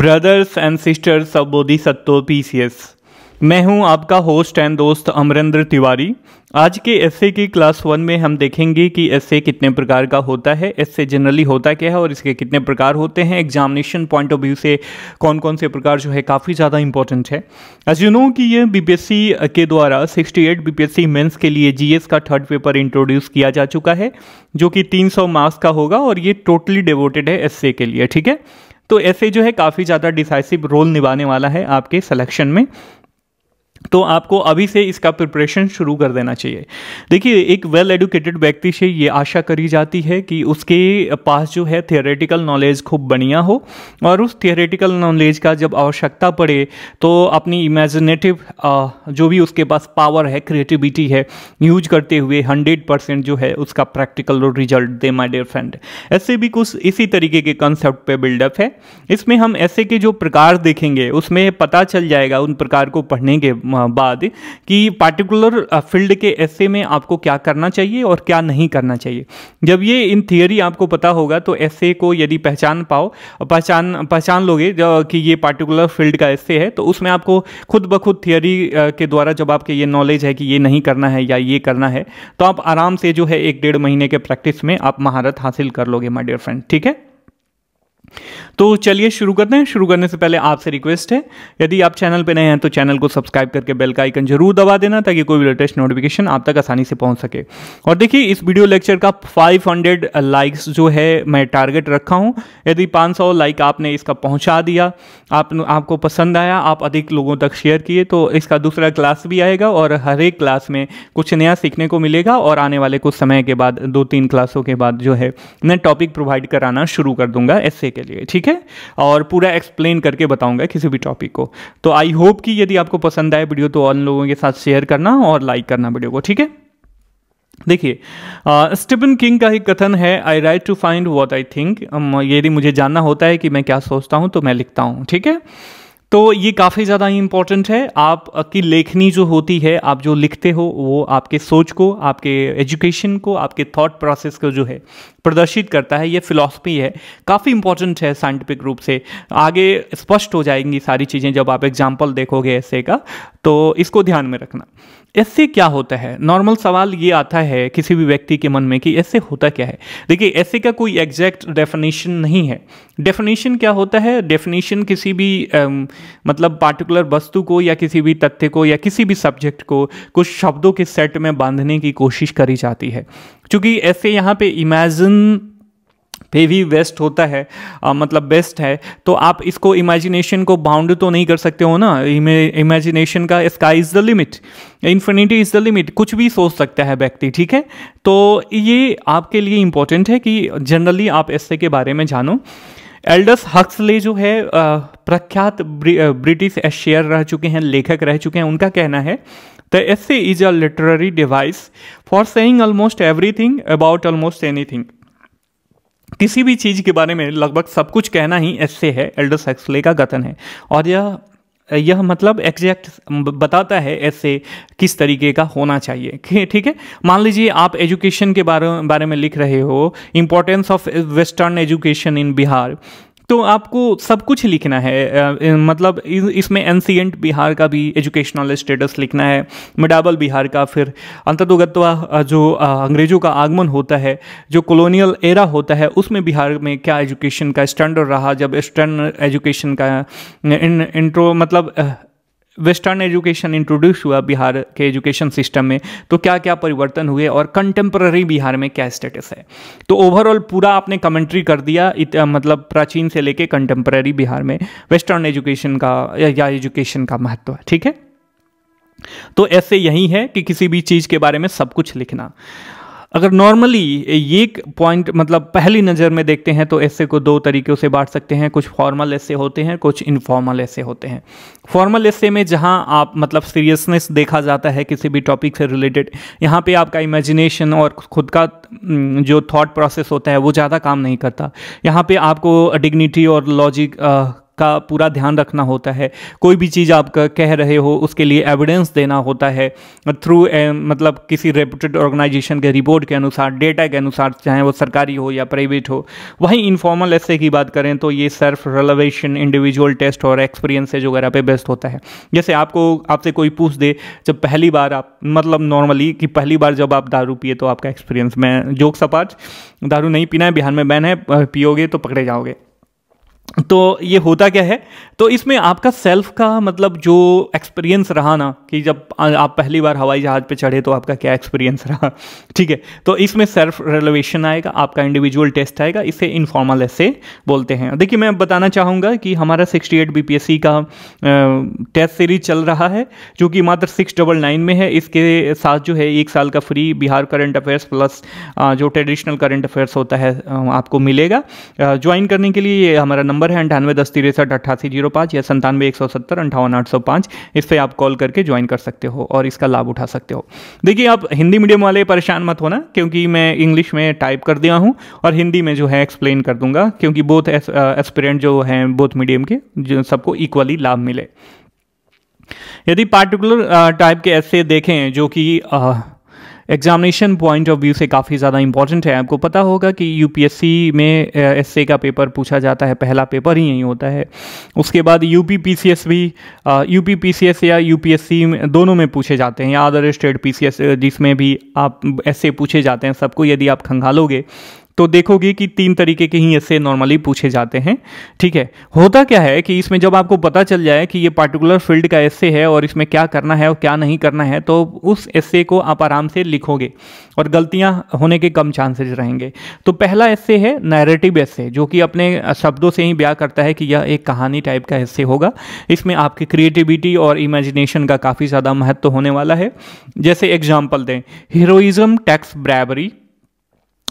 brothers and sisters of Bodhi Satto एस मैं हूं आपका होस्ट एंड दोस्त अमरेंद्र तिवारी आज के एसए की क्लास वन में हम देखेंगे कि एसए कितने प्रकार का होता है एसए जनरली होता क्या है और इसके कितने प्रकार होते हैं एग्जामिनेशन पॉइंट ऑफ व्यू से कौन कौन से प्रकार जो है काफ़ी ज़्यादा इंपॉर्टेंट है एज यू नो कि यह बीपीएससी के द्वारा 68 सी मेन्स के लिए एस का थर्ड पेपर इंट्रोड्यूस किया जा चुका है जो कि सौ मार्क्स का होगा और ये टोटली डिवोटेड है एस के लिए ठीक है तो ऐसे जो है काफ़ी ज़्यादा डिसाइसिव रोल निभाने वाला है आपके सलेक्शन में तो आपको अभी से इसका प्रिपरेशन शुरू कर देना चाहिए देखिए एक वेल एडुकेटेड व्यक्ति से ये आशा करी जाती है कि उसके पास जो है थियोरेटिकल नॉलेज खूब बढ़िया हो और उस थियोरेटिकल नॉलेज का जब आवश्यकता पड़े तो अपनी इमेजिनेटिव जो भी उसके पास पावर है क्रिएटिविटी है यूज करते हुए हंड्रेड परसेंट जो है उसका प्रैक्टिकल रिजल्ट दे माई डियर फ्रेंड ऐसे भी कुछ इसी तरीके के कंसेप्ट बिल्डअप है इसमें हम ऐसे के जो प्रकार देखेंगे उसमें पता चल जाएगा उन प्रकार को पढ़ने के बाद कि पार्टिकुलर फील्ड के ऐसे में आपको क्या करना चाहिए और क्या नहीं करना चाहिए जब ये इन थियोरी आपको पता होगा तो ऐसे को यदि पहचान पाओ पहचान पहचान लोगे कि ये पार्टिकुलर फील्ड का ऐसे है तो उसमें आपको खुद ब खुद थियोरी के द्वारा जब आपके ये नॉलेज है कि ये नहीं करना है या ये करना है तो आप आराम से जो है एक डेढ़ महीने के प्रैक्टिस में आप महारत हासिल कर लोगे माय डियर फ्रेंड ठीक है तो चलिए शुरू करते हैं शुरू करने से पहले आपसे रिक्वेस्ट है यदि आप चैनल पर नए हैं तो चैनल को सब्सक्राइब करके बेल का आइकन जरूर दबा देना ताकि कोई भी लेटेस्ट नोटिफिकेशन आप तक आसानी से पहुंच सके और देखिए इस वीडियो लेक्चर का 500 लाइक्स जो है मैं टारगेट रखा हूं यदि 500 लाइक आपने इसका पहुंचा दिया आप आपको पसंद आया आप अधिक लोगों तक शेयर किए तो इसका दूसरा क्लास भी आएगा और हर एक क्लास में कुछ नया सीखने को मिलेगा और आने वाले कुछ समय के बाद दो तीन क्लासों के बाद जो है मैं टॉपिक प्रोवाइड कराना शुरू कर दूंगा ऐसे के के लिए ठीक है और पूरा एक्सप्लेन करके बताऊंगा किसी भी टॉपिक को तो आई होप कि यदि आपको पसंद आए वीडियो तो उन लोगों के साथ शेयर करना और लाइक करना वीडियो को ठीक है देखिए स्टीफन किंग का ही कथन है I write to find what I think यदि मुझे जानना होता है कि मैं क्या सोचता हूं तो मैं लिखता हूं ठीक है तो ये काफ़ी ज़्यादा इम्पॉर्टेंट है आपकी लेखनी जो होती है आप जो लिखते हो वो आपके सोच को आपके एजुकेशन को आपके थॉट प्रोसेस को जो है प्रदर्शित करता है ये फिलॉसफी है काफ़ी इंपॉर्टेंट है साइंटिफिक रूप से आगे स्पष्ट हो जाएंगी सारी चीज़ें जब आप एग्जाम्पल देखोगे ऐसे का तो इसको ध्यान में रखना ऐसे क्या होता है नॉर्मल सवाल ये आता है किसी भी व्यक्ति के मन में कि ऐसे होता क्या है देखिए ऐसे का कोई एग्जैक्ट डेफिनेशन नहीं है डेफिनेशन क्या होता है डेफिनेशन किसी भी अम, मतलब पार्टिकुलर वस्तु को या किसी भी तथ्य को या किसी भी सब्जेक्ट को कुछ शब्दों के सेट में बांधने की कोशिश करी जाती है क्योंकि ऐसे यहाँ पे इमेजिन पे भी बेस्ट होता है आ, मतलब बेस्ट है तो आप इसको इमेजिनेशन को बाउंड तो नहीं कर सकते हो ना इमेजिनेशन का sky is the limit infinity is the limit कुछ भी सोच सकता है व्यक्ति ठीक है तो ये आपके लिए इम्पोर्टेंट है कि जनरली आप ऐसे के बारे में जानो एल्डस हक्सले जो है प्रख्यात ब्रिटिश एशियर रह चुके हैं लेखक रह चुके हैं उनका कहना है the essay is a literary device for saying almost everything about almost anything किसी भी चीज़ के बारे में लगभग सब कुछ कहना ही ऐसे है एल्डस एक्सले का कथन है और यह यह मतलब एग्जैक्ट बताता है ऐसे किस तरीके का होना चाहिए ठीक है मान लीजिए आप एजुकेशन के बारे बारे में लिख रहे हो importance of western education in Bihar तो आपको सब कुछ लिखना है मतलब इसमें एनसीएंट बिहार का भी एजुकेशनल स्टेटस लिखना है मिडाबल बिहार का फिर अंतर्गतवा जो अंग्रेज़ों का आगमन होता है जो कॉलोनियल एरा होता है उसमें बिहार में क्या एजुकेशन का स्टैंडर्ड रहा जब स्टैंडर्ड एजुकेशन का इंट्रो मतलब वेस्टर्न एजुकेशन इंट्रोड्यूस हुआ बिहार के एजुकेशन सिस्टम में तो क्या क्या परिवर्तन हुए और कंटेम्प्रेरी बिहार में क्या स्टेटस है तो ओवरऑल पूरा आपने कमेंट्री कर दिया मतलब प्राचीन से लेके कंटेम्प्ररी बिहार में वेस्टर्न एजुकेशन का या एजुकेशन का महत्व ठीक है तो ऐसे यही है कि किसी भी चीज़ के बारे में सब कुछ लिखना अगर नॉर्मली ये पॉइंट मतलब पहली नज़र में देखते हैं तो ऐसे को दो तरीक़ों से बांट सकते हैं कुछ फॉर्मल ऐसे होते हैं कुछ इनफॉर्मल ऐसे होते हैं फॉर्मल ऐसे में जहां आप मतलब सीरियसनेस देखा जाता है किसी भी टॉपिक से रिलेटेड यहाँ पे आपका इमेजिनेशन और खुद का जो थॉट प्रोसेस होता है वो ज़्यादा काम नहीं करता यहाँ पर आपको डिग्निटी और लॉजिक का पूरा ध्यान रखना होता है कोई भी चीज़ आप कह रहे हो उसके लिए एविडेंस देना होता है थ्रू मतलब किसी रेपूटेड ऑर्गेनाइजेशन के रिपोर्ट के अनुसार डेटा के अनुसार चाहे वो सरकारी हो या प्राइवेट हो वहीं इनफॉर्मल ऐसे की बात करें तो ये सेल्फ रेलवेशन इंडिविजुअल टेस्ट और एक्सपीरियंसेज वगैरह पे बेस्ट होता है जैसे आपको आपसे कोई पूछ दे जब पहली बार आप मतलब नॉर्मली कि पहली बार जब आप दारू पिए तो आपका एक्सपीरियंस मैं जोक अपार्ट दारू नहीं पीना है बिहार में बैन है पियोगे तो पकड़े जाओगे तो ये होता क्या है तो इसमें आपका सेल्फ का मतलब जो एक्सपीरियंस रहा ना कि जब आप पहली बार हवाई जहाज़ पे चढ़े तो आपका क्या एक्सपीरियंस रहा ठीक है तो इसमें सेल्फ रेलोवेशन आएगा आपका इंडिविजुअल टेस्ट आएगा इसे इनफॉर्मल ऐसे बोलते हैं देखिए मैं बताना चाहूँगा कि हमारा सिक्सटी एट बी का टेस्ट सीरीज चल रहा है जो कि मात्र सिक्स डबल नाइन में है इसके साथ जो है एक साल का free Bihar current affairs plus जो ट्रेडिशनल करंट अफेयर्स होता है आपको मिलेगा ज्वाइन करने के लिए हमारा नंबर नंबर है अंठानवे दस तिरसठ अट्ठासी जीरो पाँच या संतानवे एक सौ सत्तर अंठावन आठ सौ पाँच इस पर आप कॉल करके ज्वाइन कर सकते हो और इसका लाभ उठा सकते हो देखिए आप हिंदी मीडियम वाले परेशान मत होना क्योंकि मैं इंग्लिश में टाइप कर दिया हूँ और हिंदी में जो है एक्सप्लेन कर दूंगा क्योंकि बोथ एस्पिरेंट uh, जो हैं बोथ मीडियम के जो सबको इक्वली लाभ मिले यदि पार्टिकुलर टाइप uh, के ऐसे देखें जो कि uh, examination point of view से काफ़ी ज़्यादा इंपॉर्टेंट है आपको पता होगा कि यूपीएससी में एस का पेपर पूछा जाता है पहला पेपर ही यही होता है उसके बाद यू भी यू पी या यू दोनों में पूछे जाते हैं या अदर स्टेट पी जिसमें भी आप ऐसे पूछे जाते हैं सबको यदि आप खंगालोगे तो देखोगे कि तीन तरीके के ही ऐसे नॉर्मली पूछे जाते हैं ठीक है होता क्या है कि इसमें जब आपको पता चल जाए कि ये पार्टिकुलर फील्ड का ऐसे है और इसमें क्या करना है और क्या नहीं करना है तो उस ऐसे को आप आराम से लिखोगे और गलतियाँ होने के कम चांसेज रहेंगे तो पहला ऐसे है नैरेटिव ऐसे जो कि अपने शब्दों से ही ब्याह करता है कि यह एक कहानी टाइप का ऐसे होगा इसमें आपकी क्रिएटिविटी और इमेजिनेशन का काफ़ी ज़्यादा महत्व होने वाला है जैसे एग्जाम्पल दें हीरोइज़म टैक्स ब्रैबरी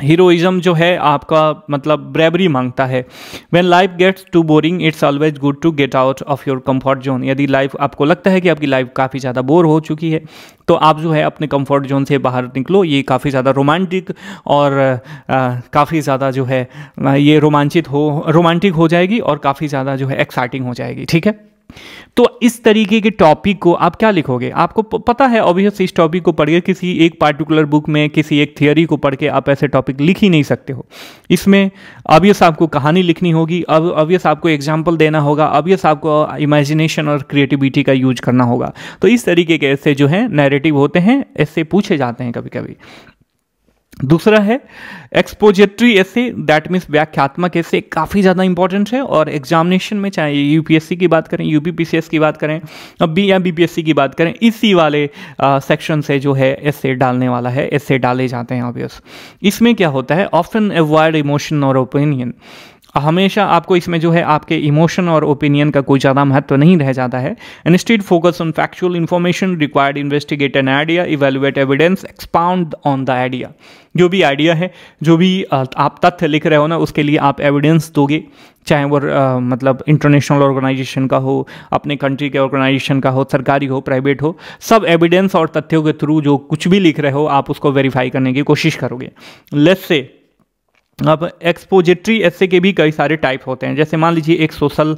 हीरोइज्म जो है आपका मतलब ब्रेबरी मांगता है when life gets too boring it's always good to get out of your comfort zone यदि लाइफ आपको लगता है कि आपकी लाइफ काफ़ी ज़्यादा बोर हो चुकी है तो आप जो है अपने कम्फर्ट जोन से बाहर निकलो ये काफ़ी ज़्यादा रोमांटिक और काफ़ी ज़्यादा जो है ये रोमांचित हो रोमांटिक हो जाएगी और काफ़ी ज़्यादा जो है एक्साइटिंग हो जाएगी ठीक है तो इस तरीके के टॉपिक को आप क्या लिखोगे आपको पता है ऑब्वियस इस टॉपिक को पढ़ के किसी एक पार्टिकुलर बुक में किसी एक थियोरी को पढ़ के आप ऐसे टॉपिक लिख ही नहीं सकते हो इसमें ऑब्वियस आपको कहानी लिखनी होगी अब ऑब्वियस आपको एग्जाम्पल देना होगा ऑब्वियस आपको इमेजिनेशन और क्रिएटिविटी का यूज करना होगा तो इस तरीके के ऐसे जो है नेरेटिव होते हैं ऐसे पूछे जाते हैं कभी कभी दूसरा है एक्सपोजेटरी ऐसे दैट मीन्स व्याख्यात्मक ऐसे काफ़ी ज़्यादा इंपॉर्टेंट है और एग्जामिनेशन में चाहे यूपीएससी की बात करें यू की बात करें अब बी या बीपीएससी की बात करें इसी वाले सेक्शन से जो है ऐसे डालने वाला है ऐसे डाले जाते हैं ऑब्वियस इसमें क्या होता है ऑफ्टन एवॉयड इमोशन और ओपिनियन हमेशा आपको इसमें जो है आपके इमोशन और ओपिनियन का कोई ज़्यादा महत्व नहीं रह जाता है instead focus on factual information required investigate an idea evaluate evidence expound on the idea जो भी आइडिया है जो भी आप तथ्य लिख रहे हो ना उसके लिए आप एविडेंस दोगे चाहे वो आ, मतलब इंटरनेशनल ऑर्गेनाइजेशन का हो अपने कंट्री के ऑर्गेनाइजेशन का हो सरकारी हो प्राइवेट हो सब एविडेंस और तथ्यों के थ्रू जो कुछ भी लिख रहे हो आप उसको वेरीफाई करने की कोशिश करोगे लेट्स से अब एक्सपोजिटरी ऐसे के भी कई सारे टाइप होते हैं जैसे मान लीजिए एक सोशल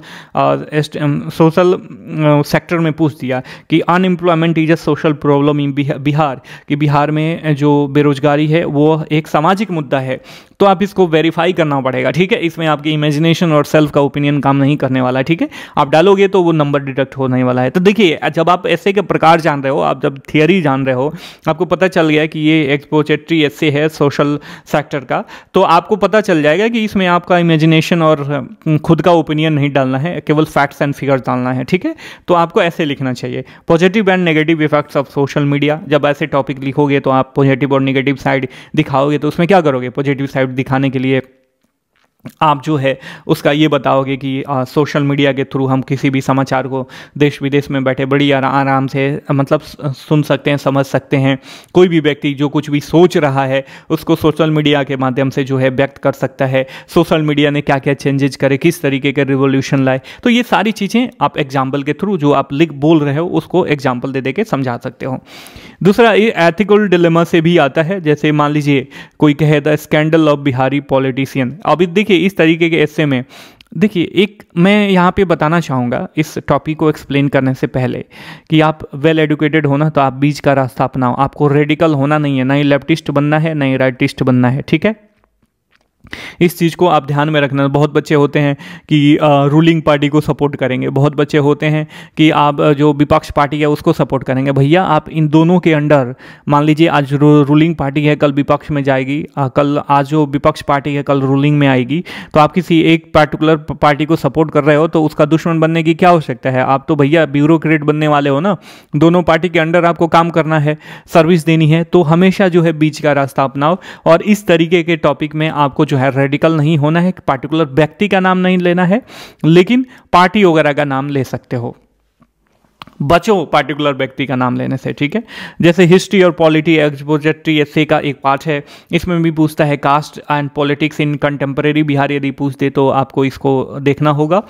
सोशल सेक्टर में पूछ दिया कि unemployment is a social problem in Bihar कि बिहार में जो बेरोजगारी है वो एक सामाजिक मुद्दा है तो आप इसको वेरीफाई करना पड़ेगा ठीक है इसमें आपकी इमेजिनेशन और सेल्फ का ओपिनियन काम नहीं करने वाला है ठीक है आप डालोगे तो वो नंबर डिडक्ट होने वाला है तो देखिए जब आप ऐसे के प्रकार जान रहे हो आप जब थियरी जान रहे हो आपको पता चल गया कि ये एक्सपोचेट्री ऐसे है सोशल सेक्टर का तो आपको पता चल जाएगा कि इसमें आपका इमेजिनेशन और हम्म, खुद का ओपिनियन नहीं डालना है केवल फैक्ट्स एंड फिगर्स डालना है ठीक है तो आपको ऐसे लिखना चाहिए positive and negative effects of social media जब ऐसे टॉपिक लिखोगे तो आप पॉजिटिव और नेगेटिव साइड दिखाओगे तो उसमें क्या करोगे पॉजिटिव साइड टाइप दिखाने के लिए आप जो है उसका ये बताओगे कि आ, सोशल मीडिया के थ्रू हम किसी भी समाचार को देश विदेश में बैठे बड़ी आरा, आराम से मतलब सुन सकते हैं समझ सकते हैं कोई भी व्यक्ति जो कुछ भी सोच रहा है उसको सोशल मीडिया के माध्यम से जो है व्यक्त कर सकता है सोशल मीडिया ने क्या क्या चेंजेज करे किस तरीके के रिवोल्यूशन लाए तो ये सारी चीज़ें आप एग्जाम्पल के थ्रू जो आप लिख बोल रहे हो उसको एग्जाम्पल दे दे के समझा सकते हो दूसरा ये एथिकल डिलेमा से भी आता है जैसे मान लीजिए कोई कहे the scandal of Bihari politician अभी देखिए के इस तरीके के ऐसे में देखिए एक मैं यहाँ पे बताना चाहूँगा इस टॉपिक को एक्सप्लेन करने से पहले कि आप वेल एडुकेटेड होना तो आप बीच का रास्ता अपनाओ आपको रेडिकल होना नहीं है ना ही लेफ्टिस्ट बनना है ना ही राइटिस्ट बनना है ठीक है इस चीज़ को आप ध्यान में रखना बहुत बच्चे होते हैं कि रूलिंग पार्टी को सपोर्ट करेंगे बहुत बच्चे होते हैं कि आप जो विपक्ष पार्टी है उसको सपोर्ट करेंगे भैया आप इन दोनों के अंडर मान लीजिए आज रूलिंग पार्टी है कल विपक्ष में जाएगी कल आज जो विपक्ष पार्टी है कल रूलिंग में आएगी तो आप किसी एक पर्टिकुलर पार्टी को सपोर्ट कर रहे हो तो उसका दुश्मन बनने की क्या आवश्यकता है आप तो भैया ब्यूरोक्रेट बनने वाले हो ना दोनों पार्टी के अंडर आपको काम करना है सर्विस देनी है तो हमेशा जो है बीच का रास्ता अपनाओ और इस तरीके के टॉपिक में आपको जो है रेडी पॉलिटिकल नहीं होना है पार्टिकुलर व्यक्ति का नाम नहीं लेना है लेकिन पार्टी वगैरह का नाम ले सकते हो बचो पार्टिकुलर व्यक्ति का नाम लेने से ठीक है जैसे हिस्ट्री और पॉलिटी एक्सपोजेट्री एस का एक पार्ट है इसमें भी पूछता है caste and politics in contemporary Bihar यदि पूछ दे तो आपको इसको देखना होगा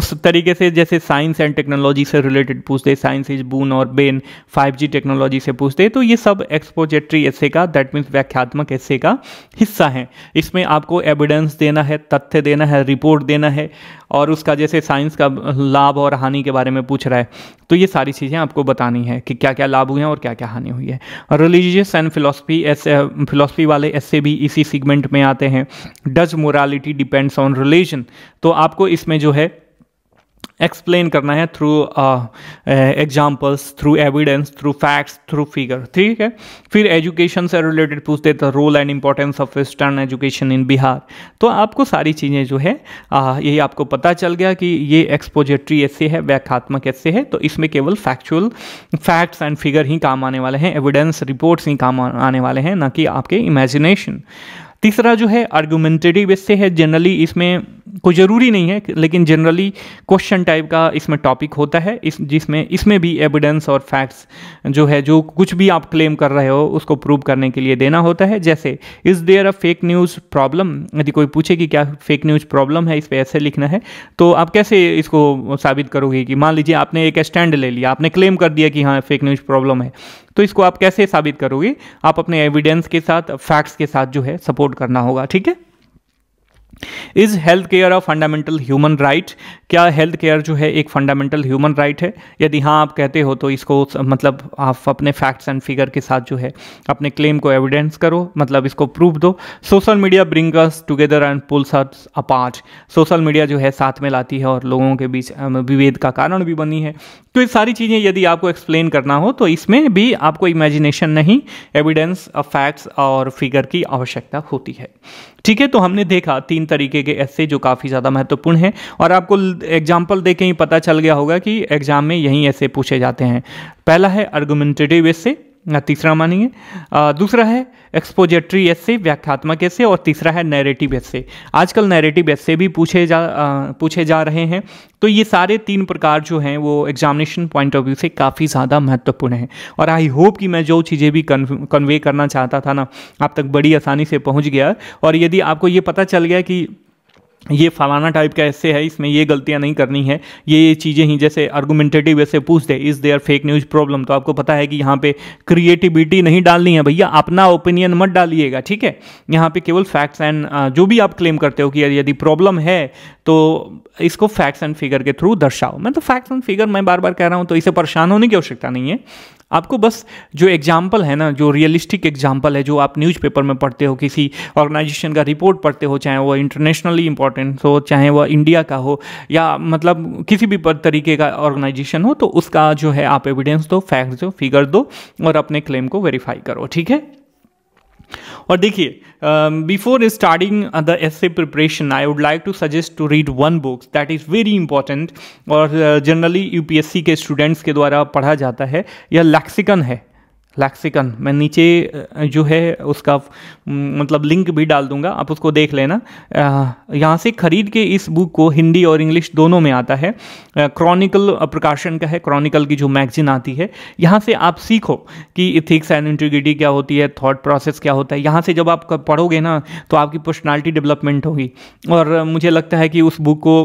उस तरीके से जैसे साइंस एंड टेक्नोलॉजी से रिलेटेड पूछ दे साइंस इज बून और बेन फाइव टेक्नोलॉजी से पूछ दे तो ये सब एक्सपोजेट्री एस का दैट मीन्स व्याख्यात्मक एस का हिस्सा है इसमें आपको एविडेंस देना है तथ्य देना है रिपोर्ट देना है और उसका जैसे साइंस का लाभ और हानि के बारे में पूछ रहा है तो ये सारी चीज़ें आपको बतानी है कि क्या क्या लाभ हुए हैं और क्या क्या हानि हुई है रिलीजियस एंड फिलोसफी ऐसे फिलोसफी वाले ऐसे भी इसी सीगमेंट में आते हैं does morality depends on religion तो आपको इसमें जो है एक्सप्लेन करना है through examples through evidence through facts through figure ठीक है फिर एजुकेशन से रिलेटेड पूछते the role and importance of western education in Bihar तो आपको सारी चीज़ें जो है uh, यही आपको पता चल गया कि ये एक्सपोजिट्री ऐसे है व्याख्यात्मक ऐसे है तो इसमें केवल फैक्चुअल फैक्ट्स एंड फिगर ही काम आने वाले हैं एविडेंस रिपोर्ट्स ही काम आने वाले हैं ना कि आपके इमेजिनेशन तीसरा जो है आर्गूमेंटेटिव इससे है जनरली इसमें कोई ज़रूरी नहीं है लेकिन जनरली क्वेश्चन टाइप का इसमें टॉपिक होता है इस जिसमें इसमें भी एविडेंस और फैक्ट्स जो है जो कुछ भी आप क्लेम कर रहे हो उसको प्रूव करने के लिए देना होता है जैसे is there a fake news problem यदि कोई पूछे कि क्या फेक न्यूज़ प्रॉब्लम है इस पर ऐसे लिखना है तो आप कैसे इसको साबित करोगे कि मान लीजिए आपने एक स्टैंड ले लिया आपने क्लेम कर दिया कि हाँ फेक न्यूज़ प्रॉब्लम है तो इसको आप कैसे साबित करोगे आप अपने एविडेंस के साथ फैक्ट्स के साथ जो है सपोर्ट करना होगा ठीक है is health care a fundamental human right क्या हेल्थ केयर जो है एक फंडामेंटल ह्यूमन राइट है यदि हाँ आप कहते हो तो इसको मतलब आप अपने फैक्ट्स एंड फिगर के साथ जो है अपने क्लेम को एविडेंस करो मतलब इसको प्रूफ दो social media bring us together and pulls us apart social media जो है साथ में लाती है और लोगों के बीच विभेद का कारण भी बनी है तो ये सारी चीज़ें यदि आपको एक्सप्लेन करना हो तो इसमें भी आपको इमेजिनेशन नहीं एविडेंस फैक्ट्स uh, और फिगर की आवश्यकता होती है ठीक है तो हमने देखा तीन तरीके के ऐसे जो काफ़ी ज़्यादा महत्वपूर्ण हैं और आपको एग्जाम्पल देखें के ही पता चल गया होगा कि एग्जाम में यहीं ऐसे पूछे जाते हैं पहला है आर्गूमेंटेटिव ऐसे तीसरा मानिए दूसरा है एक्सपोजेटरी ऐसे व्याख्यात्मक ऐसे और तीसरा है नैरेटिव ऐसे आजकल नैरेटिव ऐसे भी पूछे जा आ, पूछे जा रहे हैं तो ये सारे तीन प्रकार जो हैं वो एग्जामिनेशन पॉइंट ऑफ व्यू से काफ़ी ज़्यादा महत्वपूर्ण हैं और आई होप कि मैं जो चीज़ें भी कन्वे करना चाहता था ना आप तक बड़ी आसानी से पहुँच गया और यदि आपको ये पता चल गया कि ये फलाना टाइप का ऐसे है इसमें ये गलतियां नहीं करनी है ये ये चीज़ें ही जैसे आर्गूमेंटेटिव ऐसे पूछ दे is there fake news problem तो आपको पता है कि यहाँ पे क्रिएटिविटी नहीं डालनी है भैया अपना ओपिनियन मत डालिएगा ठीक है यहाँ पे केवल फैक्ट्स एंड uh, जो भी आप क्लेम करते हो कि यदि प्रॉब्लम है तो इसको फैक्ट्स एंड फिगर के थ्रू दर्शाओ मैं तो फैक्ट्स एंड फिगर मैं बार बार कह रहा हूँ तो इसे परेशान होने की आवश्यकता नहीं है आपको बस जो एग्जाम्पल है ना जो रियलिस्टिक एग्जाम्पल है जो आप न्यूज़पेपर में पढ़ते हो किसी ऑर्गेनाइजेशन का रिपोर्ट पढ़ते हो चाहे वो इंटरनेशनली इंपॉर्टेंट हो चाहे वह इंडिया का हो या मतलब किसी भी तरीके का ऑर्गेनाइजेशन हो तो उसका जो है आप एविडेंस दो फैक्ट्स दो फिगर दो और अपने क्लेम को वेरीफाई करो ठीक है और देखिए before starting the a preparation I would like to suggest to read one books that is very important और जनरली uh, यूपीएससी के स्टूडेंट्स के द्वारा पढ़ा जाता है यह लैक्सिकन है लैक्सिकन मैं नीचे जो है उसका मतलब लिंक भी डाल दूंगा आप उसको देख लेना यहाँ से ख़रीद के इस बुक को हिंदी और इंग्लिश दोनों में आता है क्रॉनिकल प्रकाशन का है क्रॉनिकल की जो मैगजीन आती है यहाँ से आप सीखो कि इथिक्स एंड इंटीग्रिटी क्या होती है थॉट प्रोसेस क्या होता है यहाँ से जब आप पढ़ोगे ना तो आपकी पर्सनैलिटी डेवलपमेंट होगी और मुझे लगता है कि उस बुक को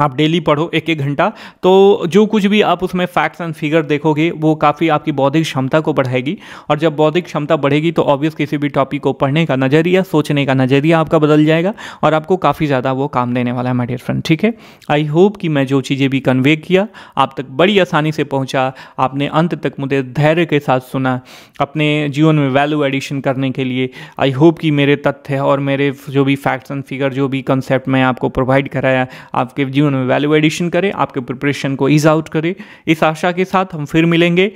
आप डेली पढ़ो एक एक घंटा तो जो कुछ भी आप उसमें फैक्ट्स एंड फिगर देखोगे वो काफ़ी आपकी बौद्धिक क्षमता को बढ़ाएगी और जब बौद्धिक क्षमता बढ़ेगी तो ऑब्वियस किसी भी टॉपिक को पढ़ने का नज़रिया सोचने का नज़रिया आपका बदल जाएगा और आपको काफ़ी ज़्यादा वो काम देने वाला है माई डियर फ्रेंड ठीक है आई होप कि मैं जो चीज़ें भी कन्वे किया आप तक बड़ी आसानी से पहुँचा आपने अंत तक मुझे धैर्य के साथ सुना अपने जीवन में वैल्यू एडिशन करने के लिए आई होप कि मेरे तथ्य और मेरे जो भी फैक्ट्स एंड फिगर जो भी कंसेप्ट मैं आपको प्रोवाइड कराया आपके जीवन में वैल्यू एडिशन करे आपके प्रिपरेशन को ईज आउट करे इस आशा के साथ हम फिर मिलेंगे